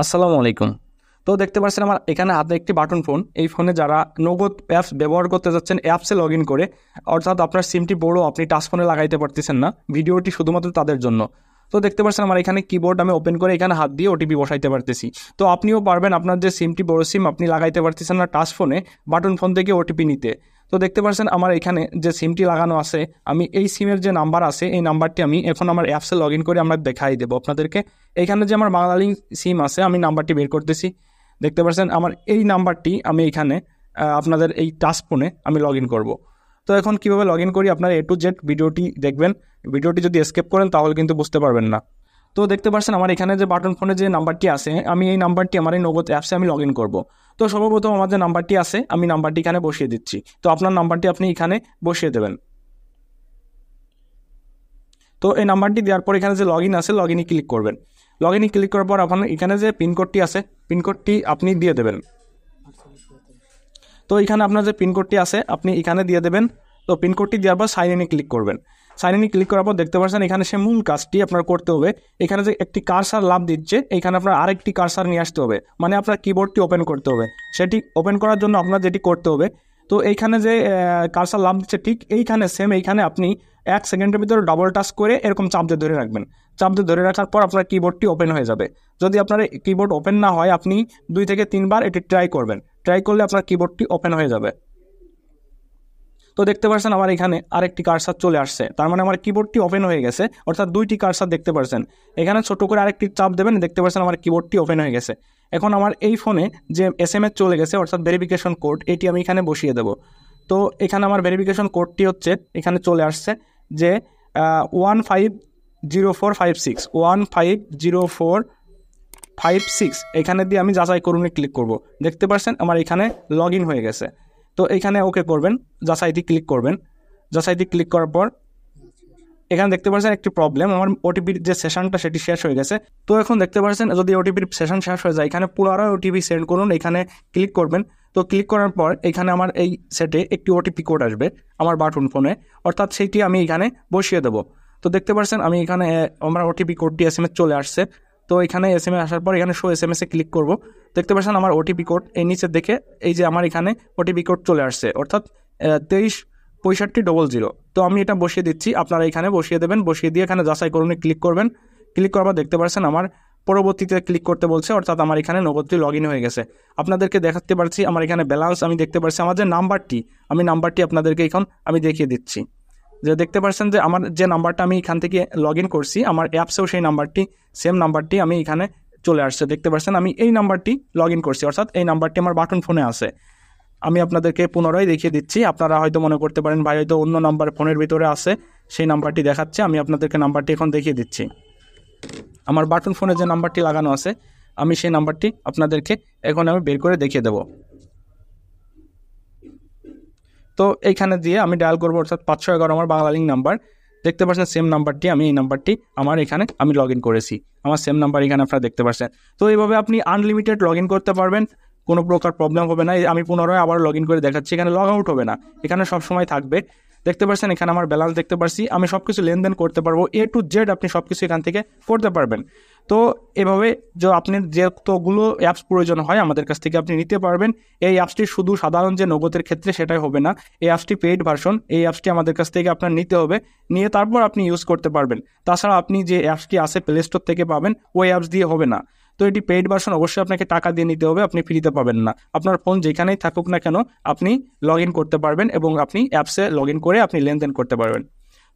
আসসালামু আলাইকুম তো দেখতে পাচ্ছেন আমার এখানে হাতে একটি বাটন ফোন এই ফোনে যারা নগদ অ্যাপস ব্যবহার করতে যাচ্ছেন অ্যাপসে লগ ইন করে অর্থাৎ আপনার সিমটি বড়ো আপনি টাচ ফোনে লাগাইতে পারতেছেন না ভিডিওটি শুধুমাত্র তাদের জন্য তো দেখতে পাচ্ছেন আমার এখানে কিবোর্ড আমি ওপেন করে এখানে হাত দিয়ে ওটিপি বসাইতে পারতেছি তো আপনিও পারবেন আপনার যে সিমটি বড়ো সিম আপনি লাগাইতে পারতেছেন না টাচ ফোনে বাটন ফোন থেকে ওটিপি নিতে তো দেখতে পাচ্ছেন আমার এখানে যে সিমটি লাগানো আছে আমি এই সিমের যে নাম্বার আছে এই নাম্বারটি আমি এখন আমার অ্যাপসে লগ করে আমরা দেখাই দেবো আপনাদেরকে এখানে যে আমার বাংলালিং সিম আছে আমি নাম্বারটি বের করতেছি দেখতে পাচ্ছেন আমার এই নাম্বারটি আমি এখানে আপনাদের এই টাচ ফোনে আমি লগ ইন করবো তো এখন কীভাবে লগ ইন করি আপনারা এ টু জেড ভিডিওটি দেখবেন ভিডিওটি যদি স্কেপ করেন তাহলে কিন্তু বুঝতে পারবেন না তো দেখতে পাচ্ছেন আমার এখানে যে বাটন ফোনে যে নাম্বারটি আছে আমি এই নাম্বারটি আমার এই নগদ অ্যাপসে আমি লগ ইন করবো তো সর্বপ্রথম আমার যে নাম্বারটি আছে আমি নাম্বারটি এখানে বসিয়ে দিচ্ছি তো আপনার নাম্বারটি আপনি এখানে বসিয়ে দেবেন তো এই নাম্বারটি দেওয়ার পর এখানে যে লগ ইন আছে লগ ইনে ক্লিক করবেন লগ ইনে ক্লিক করার পর আপনার এখানে যে পিনকোডটি আছে পিনকোডটি আপনি দিয়ে দেবেন তো এখানে আপনার যে পিনকোডটি আছে আপনি এখানে দিয়ে দেবেন তো পিনকোডটি দেওয়ার পর সাইন ইনে ক্লিক করবেন সাইন ইন ক্লিক করার পর দেখতে পাচ্ছেন এখানে সে মূল কাজটি আপনার করতে হবে এখানে যে একটি কারসার লাভ দিচ্ছে এখানে আপনার আরেকটি কারসার নিয়ে আসতে হবে মানে আপনার কিবোর্ডটি ওপেন করতে হবে সেটি ওপেন করার জন্য আপনার যেটি করতে হবে তো এইখানে যে কারসার লাভ দিচ্ছে ঠিক এইখানে সেম এইখানে আপনি এক সেকেন্ডের ভিতরে ডবল টাচ করে এরকম চাপ দিয়ে ধরে রাখবেন চাপ দিয়ে ধরে রাখার পর আপনার কিবোর্ডটি ওপেন হয়ে যাবে যদি আপনার কিবোর্ড ওপেন না হয় আপনি দুই থেকে তিনবার এটি ট্রাই করবেন ট্রাই করলে আপনার কিবোর্ডটি ওপেন হয়ে যাবে তো দেখতে পাচ্ছেন আমার এখানে আরেকটি কারসার চলে আসছে তার মানে আমার কিবোর্ডটি ওপেন হয়ে গেছে অর্থাৎ দুইটি কারসার দেখতে পাচ্ছেন এখানে ছোট করে আরেকটি চাপ দেবেন দেখতে পাচ্ছেন আমার কিবোর্ডটি ওপেন হয়ে গেছে এখন আমার এই ফোনে যে এস চলে গেছে অর্থাৎ ভেরিফিকেশন কোড এটি আমি এখানে বসিয়ে দেবো তো এখানে আমার ভেরিফিকেশন কোডটি হচ্ছে এখানে চলে আসছে যে one five zero four five six one five zero four five six এখানে দিয়ে আমি যাচাই করুনে ক্লিক করব দেখতে পাচ্ছেন আমার এখানে লগ হয়ে গেছে তো এখানে ওকে করবেন যাচাইটি ক্লিক করবেন যাচাইটি ক্লিক করার পর এখানে দেখতে পাচ্ছেন একটি প্রবলেম আমার ওটিপির যে সেশনটা সেটি শেষ হয়ে গেছে তো এখন দেখতে পাচ্ছেন যদি ওটিপির সেশন শেষ হয়ে যায় এখানে পুনরায় ওটিপি সেন্ড করুন এখানে ক্লিক করবেন তো ক্লিক করার পর এখানে আমার এই সেটে একটি ওটিপি কোড আসবে আমার বাটন ফোনে অর্থাৎ সেইটি আমি এখানে বসিয়ে দেবো তো দেখতে পাচ্ছেন আমি এখানে আমার ওটিপি কোডটি এস চলে আসছে তো এখানে এস এম এস আসার পর এখানে শো এস এম এসে ক্লিক করব দেখতে পাচ্ছেন আমার ওটিপি কোড এই নিচে দেখে এই যে আমার এখানে ওটিপি কোড চলে আসছে অর্থাৎ তেইশ পঁয়ষট্টি ডবল জিরো তো আমি এটা বসিয়ে দিচ্ছি আপনারা এখানে বসিয়ে দেবেন বসিয়ে দিয়ে এখানে যাচাই করুন ক্লিক করবেন ক্লিক করার পর দেখতে পাচ্ছেন আমার পরবর্তীতে ক্লিক করতে বলছে অর্থাৎ আমার এখানে নগদটি লগ হয়ে গেছে আপনাদেরকে দেখাতে পারছি আমার এখানে ব্যালেন্স আমি দেখতে পারছি আমার যে নাম্বারটি আমি নাম্বারটি আপনাদেরকে এখন আমি দেখিয়ে দিচ্ছি যে দেখতে পাচ্ছেন যে আমার যে নাম্বারটা আমি এখান থেকে লগ ইন করছি আমার অ্যাপসেও সেই নাম্বারটি সেম নাম্বারটি আমি এখানে চলে আসছে দেখতে পাচ্ছেন আমি এই নাম্বারটি লগ ইন করছি অর্থাৎ এই নাম্বারটি আমার বাটন ফোনে আছে আমি আপনাদেরকে পুনরায় দেখিয়ে দিচ্ছি আপনারা হয়তো মনে করতে পারেন ভাই হয়তো অন্য নাম্বার ফোনের ভিতরে আছে সেই নাম্বারটি দেখাচ্ছে আমি আপনাদেরকে নাম্বারটি এখন দেখিয়ে দিচ্ছি আমার বাটন ফোনে যে নাম্বারটি লাগানো আছে আমি সেই নাম্বারটি আপনাদেরকে এখন আমি বের করে দেখিয়ে দেবো তো এইখানে দিয়ে আমি ডায়াল করবো অর্থাৎ পাঁচশো এগারো আমার বাংলা লিঙ্ক নাম্বার দেখতে পাচ্ছেন সেম নাম্বারটি আমি এই নাম্বারটি আমার এখানে আমি লগ করেছি আমার সেম নাম্বার এখানে আপনারা দেখতে পাচ্ছেন তো এইভাবে আপনি আনলিমিটেড লগ করতে পারবেন কোনো প্রকার প্রবলেম হবে না আমি পুনরায় আবার লগ করে দেখাচ্ছি এখানে লগ আউট হবে না এখানে সব সময় থাকবে দেখতে পাচ্ছেন এখানে আমার ব্যালেন্স দেখতে পারছি আমি সব কিছু লেনদেন করতে পারবো এ টু জেড আপনি সব কিছু এখান থেকে করতে পারবেন তো এভাবে যে আপনার যতগুলো অ্যাপস প্রয়োজন হয় আমাদের কাছ থেকে আপনি নিতে পারবেন এই অ্যাপসটি শুধু সাধারণ যে নগদের ক্ষেত্রে সেটাই হবে না এই অ্যাপসটি পেইড ভার্সন এই অ্যাপসটি আমাদের কাছ থেকে আপনার নিতে হবে নিয়ে তারপর আপনি ইউজ করতে পারবেন তাছাড়া আপনি যে অ্যাপসটি আছে প্লে স্টোর থেকে পাবেন ওই অ্যাপস দিয়ে হবে না তো এটি পেইড ভার্সন অবশ্যই আপনাকে টাকা দিয়ে নিতে হবে আপনি ফ্রিতে পাবেন না আপনার ফোন যেখানেই থাকুক না কেন আপনি লগ করতে পারবেন এবং আপনি অ্যাপসে লগ করে আপনি লেনদেন করতে পারবেন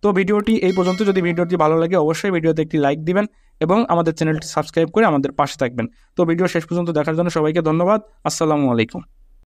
তো ভিডিওটি এই পর্যন্ত যদি ভিডিওটি ভালো লাগে অবশ্যই ভিডিওতে একটি লাইক দিবেন এবং আমাদের চ্যানেলটি সাবস্ক্রাইব করে আমাদের পাশে থাকবেন তো ভিডিও শেষ পর্যন্ত দেখার জন্য সবাইকে ধন্যবাদ আসসালামু আলাইকুম